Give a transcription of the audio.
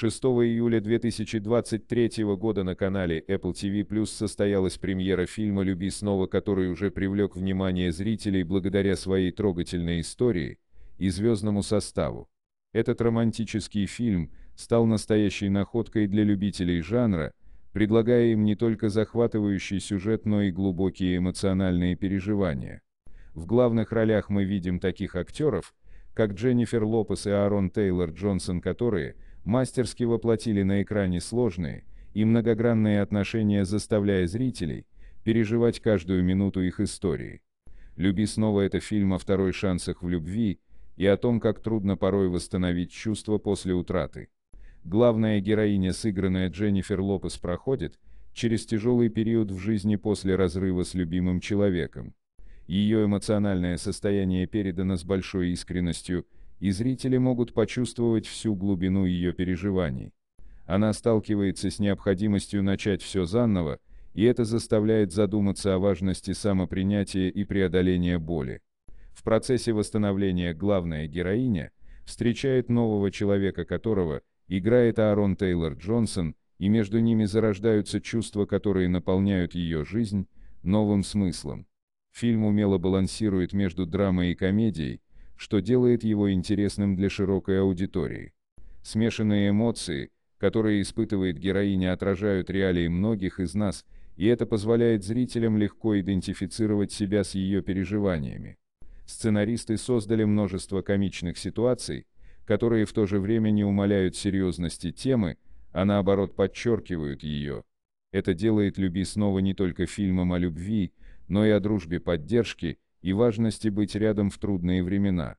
6 июля 2023 года на канале Apple TV Plus состоялась премьера фильма «Люби снова», который уже привлек внимание зрителей благодаря своей трогательной истории и звездному составу. Этот романтический фильм стал настоящей находкой для любителей жанра, предлагая им не только захватывающий сюжет, но и глубокие эмоциональные переживания. В главных ролях мы видим таких актеров, как Дженнифер Лопес и Аарон Тейлор Джонсон, которые – мастерски воплотили на экране сложные и многогранные отношения, заставляя зрителей переживать каждую минуту их истории. «Люби снова» — это фильм о второй шансах в любви и о том, как трудно порой восстановить чувства после утраты. Главная героиня, сыгранная Дженнифер Лопес, проходит через тяжелый период в жизни после разрыва с любимым человеком. Ее эмоциональное состояние передано с большой искренностью – и зрители могут почувствовать всю глубину ее переживаний. Она сталкивается с необходимостью начать все заново, и это заставляет задуматься о важности самопринятия и преодоления боли. В процессе восстановления главная героиня встречает нового человека, которого играет Аарон Тейлор Джонсон, и между ними зарождаются чувства, которые наполняют ее жизнь новым смыслом. Фильм умело балансирует между драмой и комедией, что делает его интересным для широкой аудитории. Смешанные эмоции, которые испытывает героиня, отражают реалии многих из нас, и это позволяет зрителям легко идентифицировать себя с ее переживаниями. Сценаристы создали множество комичных ситуаций, которые в то же время не умаляют серьезности темы, а наоборот подчеркивают ее. Это делает «Люби» снова не только фильмом о любви, но и о дружбе поддержки, и важности быть рядом в трудные времена.